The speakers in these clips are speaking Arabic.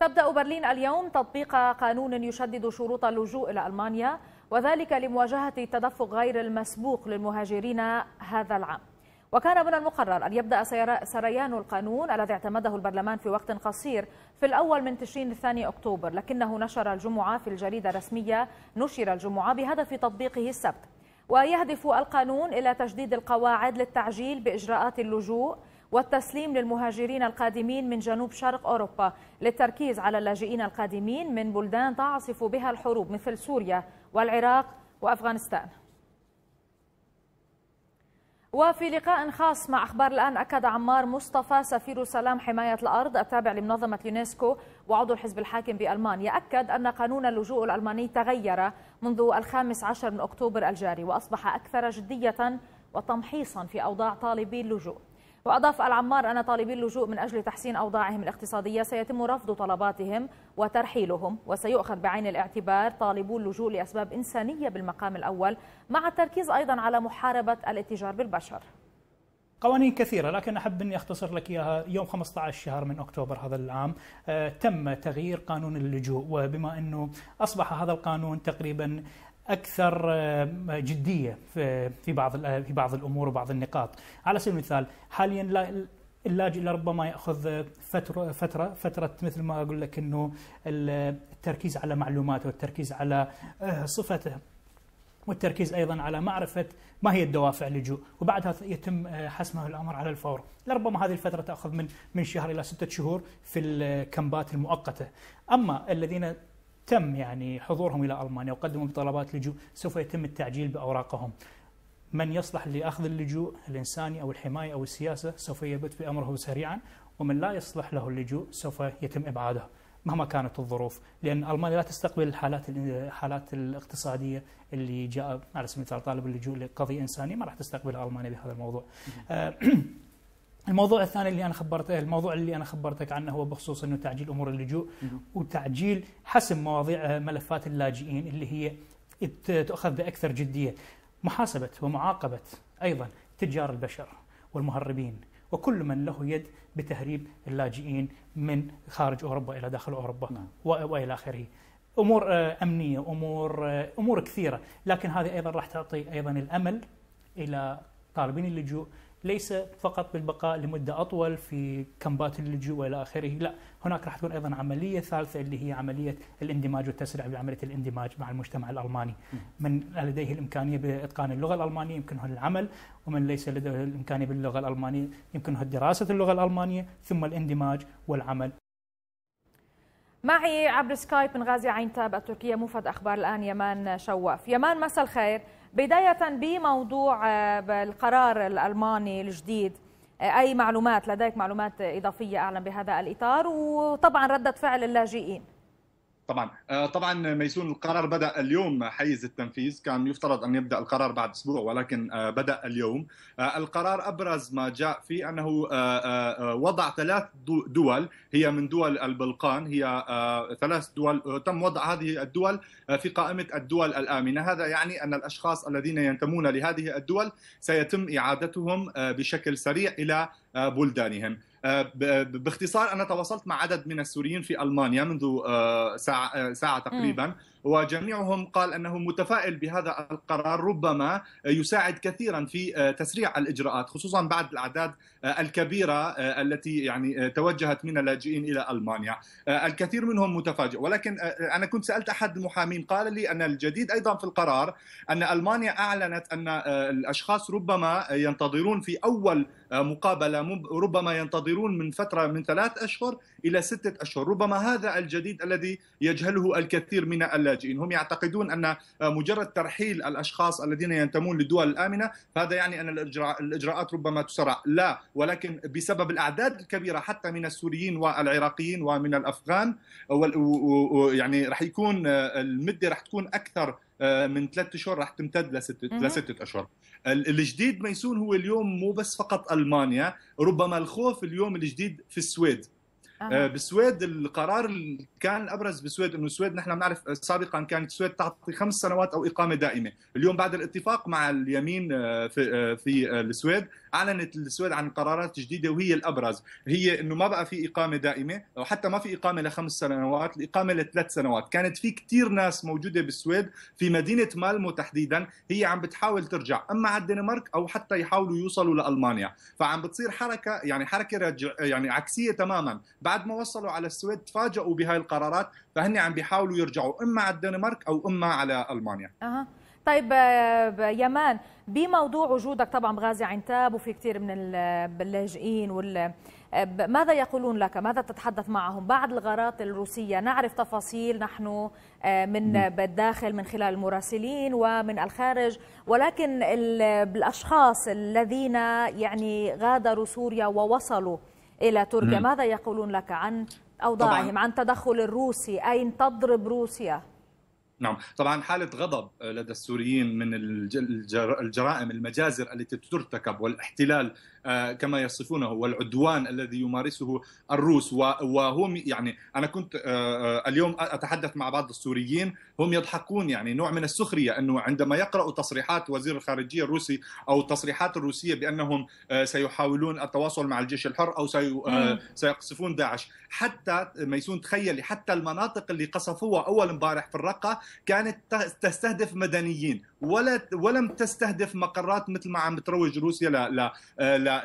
تبدأ برلين اليوم تطبيق قانون يشدد شروط اللجوء إلى ألمانيا وذلك لمواجهة التدفق غير المسبوق للمهاجرين هذا العام وكان من المقرر أن يبدأ سريان القانون الذي اعتمده البرلمان في وقت قصير في الأول من تشرين الثاني أكتوبر لكنه نشر الجمعة في الجريدة الرسمية نشر الجمعة بهدف تطبيقه السبت ويهدف القانون إلى تجديد القواعد للتعجيل بإجراءات اللجوء والتسليم للمهاجرين القادمين من جنوب شرق أوروبا للتركيز على اللاجئين القادمين من بلدان تعصف بها الحروب مثل سوريا والعراق وأفغانستان وفي لقاء خاص مع أخبار الآن أكد عمار مصطفى سفير سلام حماية الأرض التابع لمنظمة اليونسكو وعضو الحزب الحاكم بألمانيا أكد أن قانون اللجوء الألماني تغير منذ الخامس عشر من أكتوبر الجاري وأصبح أكثر جدية وتمحيصا في أوضاع طالبي اللجوء وأضاف العمار أن طالبي اللجوء من أجل تحسين أوضاعهم الاقتصادية سيتم رفض طلباتهم وترحيلهم وسيؤخذ بعين الاعتبار طالبو اللجوء لأسباب إنسانية بالمقام الأول مع التركيز أيضا على محاربة الاتجار بالبشر قوانين كثيرة لكن أحب أني أختصر لك إياها يوم 15 شهر من أكتوبر هذا العام آه، تم تغيير قانون اللجوء وبما أنه أصبح هذا القانون تقريبا اكثر آه، جديه في بعض في بعض الامور وبعض النقاط على سبيل المثال حاليا اللاجئ لربما ياخذ آه، فتره فتره فتره مثل ما اقول لك انه التركيز على معلوماته والتركيز على آه، صفته والتركيز ايضا على معرفه ما هي الدوافع اللجوء وبعدها يتم حسمه الامر على الفور لربما هذه الفتره تاخذ من من شهر الى سته شهور في الكمبات المؤقته اما الذين تم يعني حضورهم إلى ألمانيا وقدموا بطلبات لجوء سوف يتم التعجيل بأوراقهم من يصلح لأخذ اللجوء الإنساني أو الحماية أو السياسة سوف يبت بأمره سريعا ومن لا يصلح له اللجوء سوف يتم إبعاده مهما كانت الظروف لأن ألمانيا لا تستقبل الحالات الحالات الاقتصادية اللي جاء على سبيل المثال طالب اللجوء لقضية إنسانية ما راح تستقبلها ألمانيا بهذا الموضوع الموضوع الثاني اللي انا خبرته الموضوع اللي انا خبرتك عنه هو بخصوص انه تعجيل امور اللجوء وتعجيل حسم مواضيع ملفات اللاجئين اللي هي تؤخذ باكثر جديه محاسبه ومعاقبه ايضا تجار البشر والمهربين وكل من له يد بتهريب اللاجئين من خارج اوروبا الى داخل اوروبا نعم. والى اخره. امور آه، امنيه وامور آه، امور كثيره، لكن هذه ايضا راح تعطي ايضا الامل الى طالبين اللجوء ليس فقط بالبقاء لمدة أطول في كمبات اللجوء وإلى آخره لا هناك راح تكون أيضا عملية ثالثة اللي هي عملية الاندماج والتسريع بعملية الاندماج مع المجتمع الألماني من لديه الإمكانية بإتقان اللغة الألمانية يمكنه العمل ومن ليس لديه الإمكانية باللغة الألمانية يمكنه دراسة اللغة الألمانية ثم الاندماج والعمل معي عبر سكايب من غازي عين تاب التركية موفد أخبار الآن يمان شواف يمان مساء الخير بداية بموضوع آه، القرار الألماني الجديد آه، أي معلومات لديك معلومات إضافية أعلم بهذا الإطار وطبعا ردة فعل اللاجئين طبعا آه، طبعا ميسون القرار بدا اليوم حيز التنفيذ كان يفترض ان يبدا القرار بعد اسبوع ولكن آه، بدا اليوم آه، القرار ابرز ما جاء فيه انه وضع ثلاث دول هي من دول البلقان هي ثلاث دول تم وضع هذه الدول في قائمه الدول الامنه هذا يعني ان الاشخاص الذين ينتمون لهذه الدول سيتم اعادتهم بشكل سريع الى بلدانهم آه، باختصار انا تواصلت مع عدد من السوريين في المانيا منذ آه، آه، ساعه, ساعة تقريبا وجميعهم قال انه متفائل بهذا القرار ربما يساعد كثيرا في آه، تسريع الاجراءات خصوصا بعد الاعداد آه، الكبيره آه، التي يعني توجهت من اللاجئين الى المانيا الكثير منهم متفاجئ ولكن انا كنت سالت احد المحامين قال لي ان الجديد ايضا في القرار ان المانيا اعلنت ان الاشخاص ربما ينتظرون في اول مقابله ربما ينتظرون من فتره من ثلاث اشهر الى سته اشهر ربما هذا الجديد الذي يجهله الكثير من اللاجئين اللاجئين هم يعتقدون أن مجرد ترحيل الأشخاص الذين ينتمون للدول الآمنة فهذا يعني أن الإجراءات ربما تسرع لا ولكن بسبب الأعداد الكبيرة حتى من السوريين والعراقيين ومن الأفغان يعني رح يكون المدة رح تكون أكثر من ثلاثة اشهر رح تمتد لستة لستة اشهر الجديد ميسون هو اليوم مو بس فقط المانيا ربما الخوف اليوم الجديد في السويد آه. بالسويد القرار اللي كان الابرز بالسويد انه السويد نحن بنعرف آه، سابقا كانت السويد تعطي خمس سنوات او اقامه دائمه، اليوم بعد الاتفاق مع اليمين آه، في آه، في السويد اعلنت السويد عن قرارات جديده وهي الابرز هي انه ما بقى في اقامه دائمه او حتى ما في اقامه لخمس سنوات، الاقامه لثلاث سنوات، كانت في كثير ناس موجوده بالسويد في مدينه مالمو تحديدا هي عم بتحاول ترجع اما على الدنمارك او حتى يحاولوا يوصلوا لالمانيا، فعم بتصير حركه يعني حركه رجع يعني عكسيه تماما بعد ما وصلوا على السويد تفاجؤوا بهاي القرارات فهن عم بيحاولوا يرجعوا اما على الدنمارك او اما على المانيا طيب، أه. طيب يمان بموضوع وجودك طبعا بغازي عنتاب وفي كثير من اللاجئين وال آه، ماذا يقولون لك؟ ماذا تتحدث معهم بعد الغارات الروسيه؟ نعرف تفاصيل نحن آه، من الداخل من خلال المراسلين ومن الخارج، ولكن الاشخاص الذين يعني غادروا سوريا ووصلوا إلى تركيا م. ماذا يقولون لك عن أوضاعهم طبعاً. عن تدخل الروسي أين تضرب روسيا نعم طبعا حالة غضب لدى السوريين من الجرائم المجازر التي ترتكب والاحتلال آه، كما يصفونه والعدوان الذي يمارسه الروس وهم يعني انا كنت آه، آه، اليوم اتحدث مع بعض السوريين هم يضحكون يعني نوع من السخريه انه عندما يقرأوا تصريحات وزير الخارجيه الروسي او التصريحات الروسيه بانهم سيحاولون التواصل مع الجيش الحر او سيقصفون داعش حتى ميسون تخيلي حتى المناطق اللي قصفوها اول امبارح في الرقه كانت تستهدف مدنيين ولا ولم تستهدف مقرات مثل ما عم تروج روسيا لا لا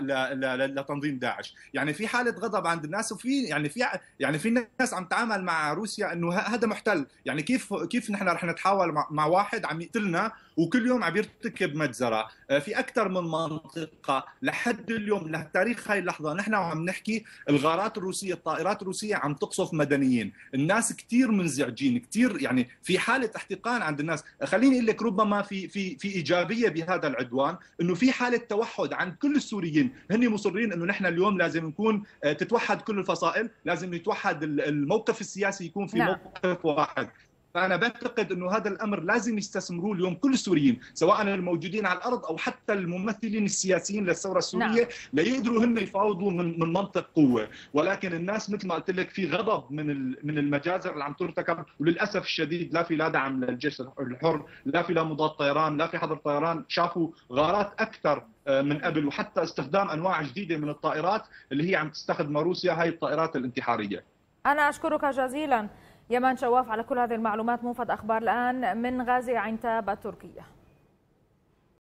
لا لا لتنظيم داعش يعني في حاله غضب عند الناس وفي يعني في يعني في ناس عم تتعامل مع روسيا انه هذا محتل يعني كيف كيف نحن رح نتحاول مع واحد عم يقتلنا وكل يوم عم يرتكب مجزره آه، في اكثر من منطقه لحد اليوم لتاريخ هاي اللحظه نحن عم نحكي الغارات الروسيه الطائرات الروسيه عم تقصف مدنيين الناس كثير منزعجين كثير يعني في حاله احتقان عند الناس خليني اقول لك ربما في في في ايجابيه بهذا العدوان انه في حاله توحد عند كل السوريين هن مصرين انه نحن اليوم لازم نكون آه، تتوحد كل الفصائل لازم يتوحد الموقف السياسي يكون في نعم. موقف واحد فانا بعتقد انه هذا الامر لازم يستثمروه اليوم كل السوريين سواء الموجودين على الارض او حتى الممثلين السياسيين للثوره السوريه نعم. ليقدروا هم يفاوضوا من من منطق قوه ولكن الناس مثل ما قلت لك في غضب من من المجازر اللي عم ترتكب وللاسف الشديد لا في لا دعم للجيش الحر لا في لا مضاد طيران لا في حظر طيران شافوا غارات اكثر آه، من قبل وحتى استخدام انواع جديده من الطائرات اللي هي عم تستخدمها روسيا هاي الطائرات الانتحاريه انا اشكرك جزيلا يمان شواف على كل هذه المعلومات موفد أخبار الآن من غازي عنتاب التركية